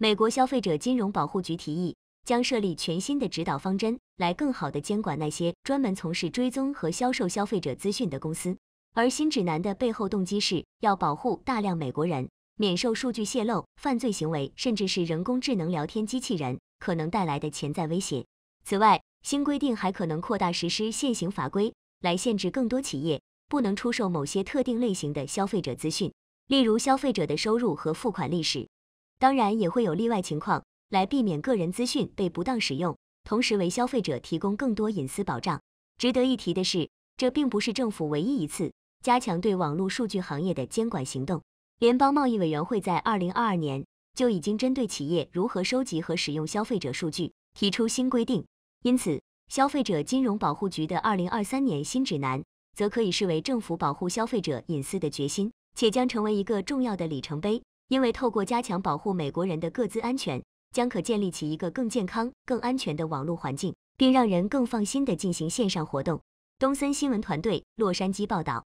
美国消费者金融保护局提议将设立全新的指导方针，来更好地监管那些专门从事追踪和销售消费者资讯的公司。而新指南的背后动机是要保护大量美国人免受数据泄露、犯罪行为，甚至是人工智能聊天机器人可能带来的潜在威胁。此外，新规定还可能扩大实施现行法规，来限制更多企业不能出售某些特定类型的消费者资讯，例如消费者的收入和付款历史。当然也会有例外情况，来避免个人资讯被不当使用，同时为消费者提供更多隐私保障。值得一提的是，这并不是政府唯一一次加强对网络数据行业的监管行动。联邦贸易委员会在二零二二年就已经针对企业如何收集和使用消费者数据提出新规定，因此消费者金融保护局的二零二三年新指南则可以视为政府保护消费者隐私的决心，且将成为一个重要的里程碑。因为透过加强保护美国人的各自安全，将可建立起一个更健康、更安全的网络环境，并让人更放心地进行线上活动。东森新闻团队，洛杉矶报道。